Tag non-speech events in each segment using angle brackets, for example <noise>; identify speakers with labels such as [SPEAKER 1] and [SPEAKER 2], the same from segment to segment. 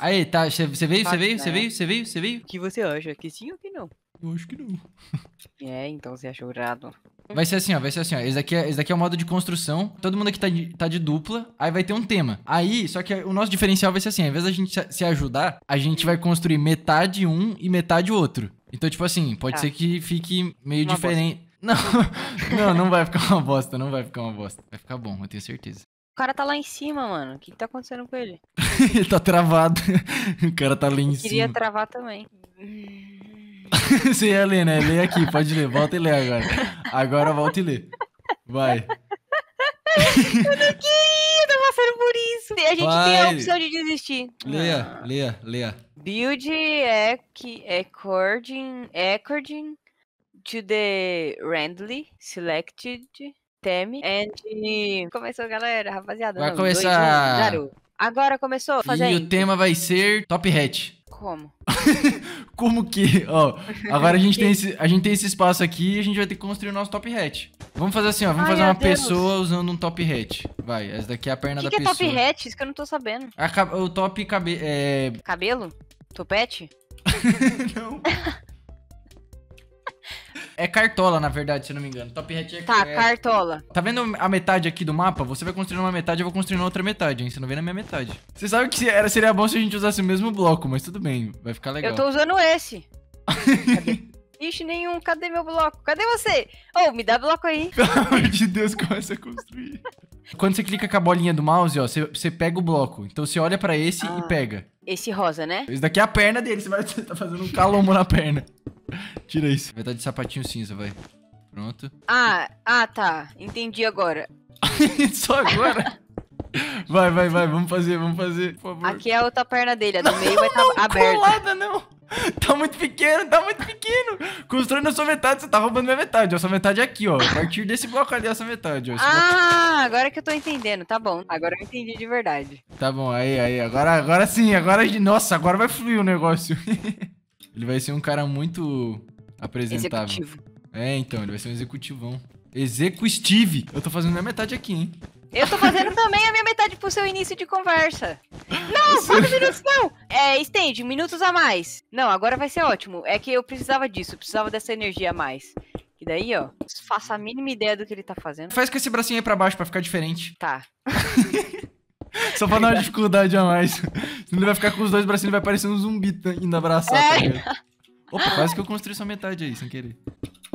[SPEAKER 1] Aí, tá, você veio, você veio, você né? veio, você
[SPEAKER 2] veio, você veio? O que você acha? Que sim ou que não? Eu acho que não. É, então você achou errado.
[SPEAKER 1] Vai ser assim, ó, vai ser assim, ó. Esse daqui é, esse daqui é o modo de construção. Todo mundo aqui tá de, tá de dupla, aí vai ter um tema. Aí, só que o nosso diferencial vai ser assim, ao invés da gente se ajudar, a gente vai construir metade um e metade outro. Então, tipo assim, pode tá. ser que fique meio uma diferente. Bosta. <laughs> Não, não, não vai ficar uma bosta, não vai ficar uma bosta. Vai ficar bom, eu tenho certeza.
[SPEAKER 2] O cara tá lá em cima, mano. O que, que tá acontecendo com ele? <laughs>
[SPEAKER 1] ele tá travado. o cara tá ali em queria cima. Queria
[SPEAKER 2] travar também.
[SPEAKER 1] <laughs> Você ia ler, né? Lê aqui, pode ler. Volta e lê agora. Agora volta e lê. Vai. Eu
[SPEAKER 2] não queria, tô passando por isso. A gente Vai. tem a opção de desistir.
[SPEAKER 1] Leia, ah. leia, leia.
[SPEAKER 2] Build according, according to the randomly selected Temi. And. É começou, galera, rapaziada. Vai não, começar. Dois, um, Agora começou, E o tema
[SPEAKER 1] vai ser Top Hat. Como? <laughs> Como que? Ó, agora a gente, tem <laughs> esse, a gente tem esse espaço aqui e a gente vai ter que construir o nosso top hat. Vamos fazer assim, ó. Vamos Ai, fazer uma Deus. pessoa usando um top hat. Vai, essa daqui é a perna que da que pessoa. O que é top
[SPEAKER 2] hat? Isso que eu não tô sabendo.
[SPEAKER 1] A, o top cabe, é...
[SPEAKER 2] cabelo? Topete? <laughs> não.
[SPEAKER 1] É cartola, na verdade, se eu não me engano. Top hat é Tá, é-
[SPEAKER 2] cartola.
[SPEAKER 1] Tá vendo a metade aqui do mapa? Você vai construindo uma metade, eu vou construindo outra metade, hein? Você não vê na minha metade. Você sabe que era, seria bom se a gente usasse o mesmo bloco, mas tudo bem, vai ficar legal. Eu tô
[SPEAKER 2] usando esse. <laughs> Ixi, nenhum. Cadê meu bloco? Cadê você? Ô, oh, me dá bloco aí. Pelo amor
[SPEAKER 1] de Deus, começa a construir. Quando você clica com a bolinha do mouse, ó, você, você pega o bloco. Então você olha pra esse ah, e pega.
[SPEAKER 2] Esse rosa, né? Esse
[SPEAKER 1] daqui é a perna dele. Você vai estar <laughs> tá fazendo um calombo na perna. <laughs> Tira isso. Vai de sapatinho cinza, vai. Pronto.
[SPEAKER 2] Ah, ah, tá. Entendi agora. <laughs> Só agora? <laughs>
[SPEAKER 1] Vai, vai, vai. Vamos fazer, vamos fazer, por
[SPEAKER 2] favor. Aqui é a outra perna dele, a do não, meio vai estar tá, tá aberta. Colada, não. Tá muito pequeno, tá muito pequeno.
[SPEAKER 1] Construindo a sua metade, você tá roubando minha metade. A sua metade é aqui, ó. A partir desse bloco ali, essa metade. Ó, ah,
[SPEAKER 2] bloco... agora que eu tô entendendo. Tá bom. Agora eu entendi de verdade.
[SPEAKER 1] Tá bom, aí, aí. Agora, agora sim, agora. Nossa, agora vai fluir o negócio. Ele vai ser um cara muito apresentável. Executivo. É, então, ele vai ser um executivão. Executive! Eu tô fazendo minha metade aqui, hein?
[SPEAKER 2] Eu tô fazendo também a minha metade pro seu início de conversa. Não, quatro minutos não! É, estende, minutos a mais. Não, agora vai ser ótimo. É que eu precisava disso, precisava dessa energia a mais. E daí, ó, faça a mínima ideia do que ele tá fazendo. Faz
[SPEAKER 1] com esse bracinho aí pra baixo pra ficar diferente. Tá. <laughs> Só pra dar uma dificuldade a mais. Senão ele vai ficar com os dois bracinhos e vai parecer um zumbi tá, indo abraçar. Tá é. Opa, quase que eu construí só metade aí, sem querer.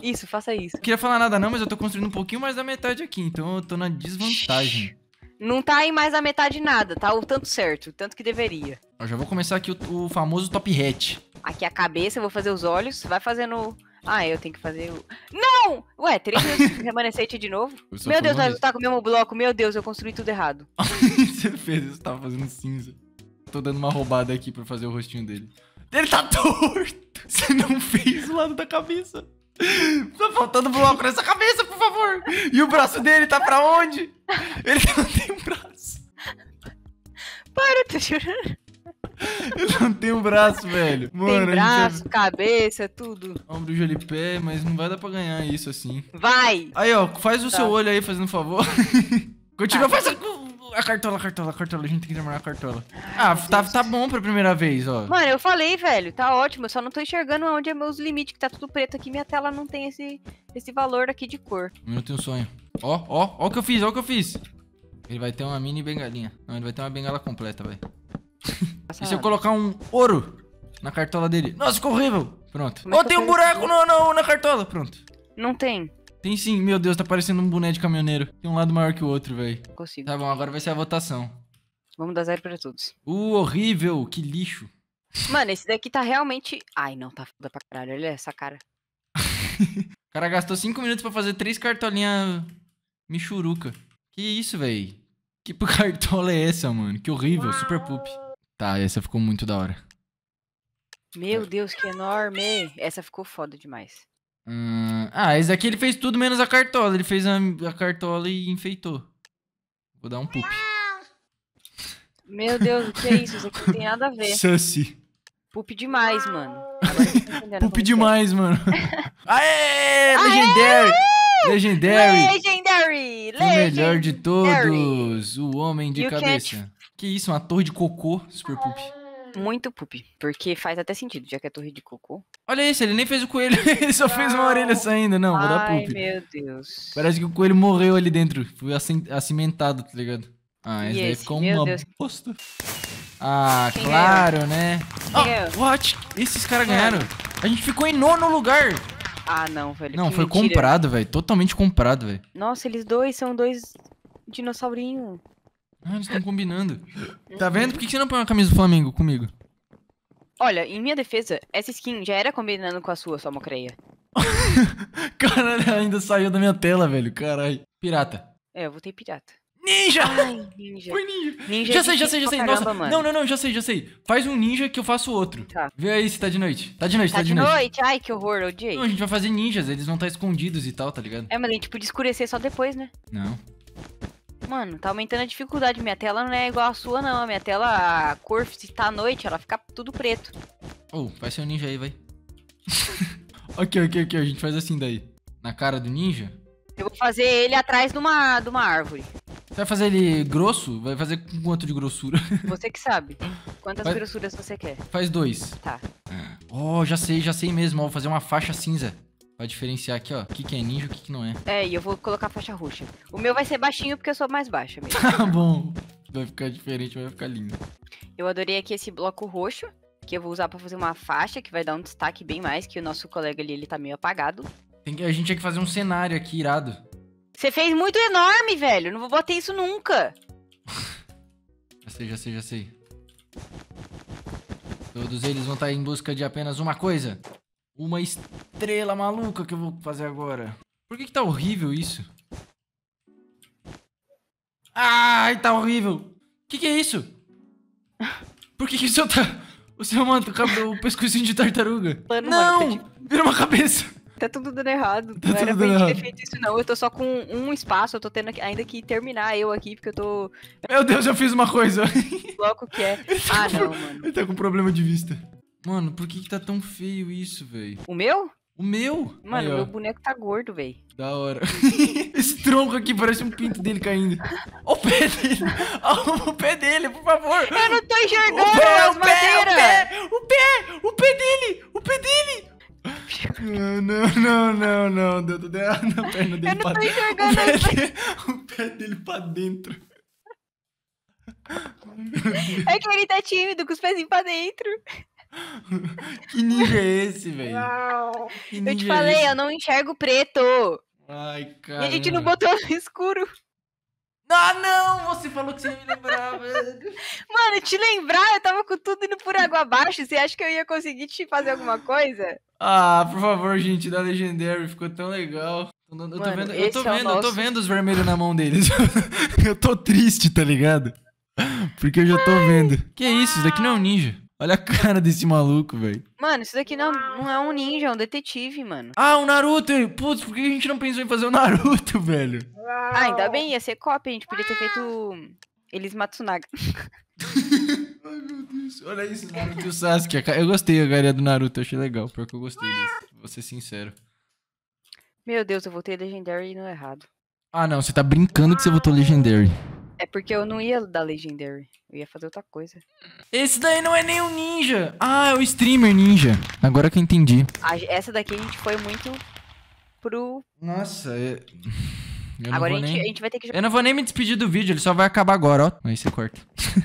[SPEAKER 2] Isso, faça isso. Não
[SPEAKER 1] queria falar nada não, mas eu tô construindo um pouquinho mais da metade aqui, então eu tô na desvantagem.
[SPEAKER 2] Não tá aí mais da metade nada, tá o tanto certo, o tanto que deveria.
[SPEAKER 1] Eu já vou começar aqui o, o famoso top hat.
[SPEAKER 2] Aqui a cabeça, eu vou fazer os olhos, vai fazendo ah, eu tenho que fazer o. Não! Ué, três minutos <laughs> remanescente de novo? Meu Deus, nós tá com o mesmo bloco. Meu Deus, eu construí tudo errado. <laughs> Você
[SPEAKER 1] fez isso, tava fazendo cinza. Tô dando uma roubada aqui pra fazer o rostinho dele.
[SPEAKER 2] Ele tá torto! <laughs> Você não fez o lado da cabeça.
[SPEAKER 1] Tá faltando bloco nessa cabeça, por favor! E o braço dele tá pra onde?
[SPEAKER 2] Ele não tem um braço. Para, tô tá chorando. Eu não
[SPEAKER 1] tenho braço, velho. Mano, tem braço, gente... cabeça, tudo. Ombro, joelho e pé, mas não vai dar pra ganhar isso assim. Vai! Aí, ó, faz o tá. seu olho aí, fazendo um favor. <laughs> Continua tá. fazendo... A cartola, a cartola, a cartola. A gente tem que terminar a cartola. Ah, tá, tá bom pra primeira vez, ó. Mano,
[SPEAKER 2] eu falei, velho. Tá ótimo. Eu só não tô enxergando onde é meus limites, que tá tudo preto aqui. Minha tela não tem esse, esse valor aqui de cor.
[SPEAKER 1] Eu tenho sonho. Ó, ó, ó o que eu fiz, ó o que eu fiz. Ele vai ter uma mini bengalinha. Não, ele vai ter uma bengala completa, velho. <laughs> E se eu colocar um ouro na cartola dele? Nossa, ficou horrível. Pronto. Ou oh, tem um buraco no, no, na cartola. Pronto. Não tem. Tem sim. Meu Deus, tá parecendo um boné de caminhoneiro. Tem um lado maior que o outro, velho. Consigo. Tá bom, agora vai ser a votação.
[SPEAKER 2] Vamos dar zero pra todos.
[SPEAKER 1] Uh, horrível. Que lixo.
[SPEAKER 2] Mano, esse daqui tá realmente... Ai, não. Tá foda pra caralho. Olha essa cara. <laughs>
[SPEAKER 1] o cara gastou cinco minutos pra fazer três cartolinhas michuruca. Que isso, velho? Que <laughs> cartola é essa, mano? Que horrível. Uau. Super poop. Tá, essa ficou muito da hora.
[SPEAKER 2] Meu Deus, que enorme! Essa ficou foda demais.
[SPEAKER 1] Hum, ah, esse aqui ele fez tudo menos a cartola. Ele fez a, a cartola e enfeitou. Vou dar um poop.
[SPEAKER 2] Meu Deus, o que é isso? Isso aqui não tem nada a ver. Sussy. Poop demais, mano. Poop
[SPEAKER 1] é. demais, é. mano. <laughs>
[SPEAKER 2] Aê!
[SPEAKER 1] Legendary! Legendary!
[SPEAKER 2] Legendary! O melhor de todos!
[SPEAKER 1] O homem de you cabeça. Que isso, uma torre de cocô, Super Poop.
[SPEAKER 2] Muito poop, porque faz até sentido, já que é torre de cocô. Olha isso, ele nem fez o coelho, <laughs> ele só não. fez uma orelha saindo. Não, vou dar poop. Ai, meu Deus.
[SPEAKER 1] Parece que o coelho morreu ali dentro, foi acimentado, tá ligado? Ah, esse, esse daí ficou uma bosta. Ah, é? claro, né? Oh,
[SPEAKER 2] what? Esses caras ganharam. A gente ficou em nono lugar. Ah, não, velho. Não, foi mentira. comprado,
[SPEAKER 1] velho. Totalmente comprado, velho.
[SPEAKER 2] Nossa, eles dois são dois dinossaurinhos.
[SPEAKER 1] Mano, ah, estão combinando. Tá vendo? Por que, você não põe uma camisa do Flamengo comigo?
[SPEAKER 2] Olha, em minha defesa, essa skin já era combinando com a sua, só mocreia.
[SPEAKER 1] <laughs> Caralho, ainda saiu da minha tela, velho. Caralho. Pirata.
[SPEAKER 2] É, eu votei pirata. Ninja! Ai, ninja. Foi ninja. ninja já sei, já sei, já sei. Caramba, Nossa, mano. não, não, não, já sei, já sei.
[SPEAKER 1] Faz um ninja que eu faço outro. Tá. Vê aí se tá de noite. Tá de noite, tá, tá de, de noite.
[SPEAKER 2] Ai, que horror, odiei. Não, a gente vai
[SPEAKER 1] fazer ninjas, eles vão estar tá escondidos e tal, tá ligado?
[SPEAKER 2] É, mas a gente podia escurecer só depois, né? Não. Mano, tá aumentando a dificuldade. Minha tela não é igual a sua, não. Minha tela, a cor, se tá à noite, ela fica tudo preto.
[SPEAKER 1] Oh, vai ser um ninja aí, vai. <laughs> ok, ok, ok. A gente faz assim daí. Na cara do ninja.
[SPEAKER 2] Eu vou fazer ele atrás de uma, de uma árvore.
[SPEAKER 1] Você vai fazer ele grosso? Vai fazer com quanto de grossura? <laughs>
[SPEAKER 2] Você que sabe. Quantas faz... grossuras você quer? Faz dois. Tá.
[SPEAKER 1] Oh, já sei, já sei mesmo. vou fazer uma faixa cinza. Vai diferenciar aqui, ó. O que, que é ninja e o que, que não é.
[SPEAKER 2] É, e eu vou colocar a faixa roxa. O meu vai ser baixinho porque eu sou mais baixa mesmo. <laughs> tá bom.
[SPEAKER 1] Vai ficar diferente, vai ficar lindo.
[SPEAKER 2] Eu adorei aqui esse bloco roxo, que eu vou usar pra fazer uma faixa, que vai dar um destaque bem mais, que o nosso colega ali, ele tá meio apagado.
[SPEAKER 1] Que, a gente tinha que fazer um cenário aqui, irado.
[SPEAKER 2] Você fez muito enorme, velho. Não vou bater isso nunca. <laughs>
[SPEAKER 1] já sei, já sei, já sei. Todos eles vão estar tá em busca de apenas uma coisa. Uma estrela maluca que eu vou fazer agora. Por que que tá horrível isso? Ai, tá horrível. Que que é isso? <laughs> Por que que o seu tá... O seu manto, o pescocinho de tartaruga. Mano, não! Mano,
[SPEAKER 2] tá Vira uma cabeça. Tá tudo dando errado. Tá não era pra ter feito isso não. Eu tô só com um espaço, eu tô tendo ainda que terminar eu aqui, porque eu tô... Meu Deus, eu fiz uma coisa. Bloco que é. <laughs> Tá ah, com... não, mano.
[SPEAKER 1] Ele tá com problema de vista. Mano, por que, que tá tão feio isso, velho?
[SPEAKER 2] O meu? O meu? Mano, Aí, meu boneco tá gordo, velho.
[SPEAKER 1] Da hora. <laughs> Esse tronco aqui parece um pinto dele caindo. Olha o pé dele. Olha <laughs> o pé dele, por favor. Eu não tô enxergando
[SPEAKER 2] o pé, as o Pé, o pé, o pé, o pé dele,
[SPEAKER 1] o pé dele. Não, ah, não, não, não, não. Deu na perna dele Eu não tô enxergando. O pé,
[SPEAKER 2] dele, o pé
[SPEAKER 1] dele pra dentro.
[SPEAKER 2] É que ele tá tímido, com os pezinhos pra dentro
[SPEAKER 1] que ninja é esse, velho?
[SPEAKER 2] Eu te é falei, é eu não enxergo preto.
[SPEAKER 1] Ai, cara. E a gente não botou
[SPEAKER 2] no escuro. Ah, não! Você falou que você me lembrava. Mano, te lembrar, eu tava com tudo indo por água abaixo. Você acha que eu ia conseguir te fazer alguma coisa?
[SPEAKER 1] Ah, por favor, gente, da Legendary. Ficou tão legal. Eu tô Mano, vendo, eu tô, é vendo eu tô vendo os vermelhos na mão deles. <laughs> eu tô triste, tá ligado? Porque eu já tô vendo. Que isso? Isso daqui não é um ninja. Olha a cara desse maluco, velho.
[SPEAKER 2] Mano, isso daqui não, não é um ninja, é um detetive, mano. Ah,
[SPEAKER 1] o um Naruto! Putz, por que a gente não pensou em fazer o um Naruto, <laughs> velho?
[SPEAKER 2] Ah, ah ainda bem, ia ser copy, a gente podia ter ah. feito Eles Matsunaga. <laughs> Ai, meu Deus. Olha isso, Naruto
[SPEAKER 1] Sasuke. Eu gostei a galera do Naruto, achei legal. Pior que eu gostei disso. vou ser sincero.
[SPEAKER 2] Meu Deus, eu voltei Legendary e não é errado.
[SPEAKER 1] Ah, não, você tá brincando que você votou Legendary.
[SPEAKER 2] É porque eu não ia dar Legendary. Eu ia fazer outra coisa. Esse daí não é
[SPEAKER 1] nem um ninja. Ah, é o streamer ninja. Agora que eu entendi.
[SPEAKER 2] A, essa daqui a gente foi muito pro. Nossa,
[SPEAKER 1] é. Eu agora a gente, nem... a gente vai ter que. Eu não vou nem me despedir do vídeo, ele só vai acabar agora, ó. Aí você corta. <laughs>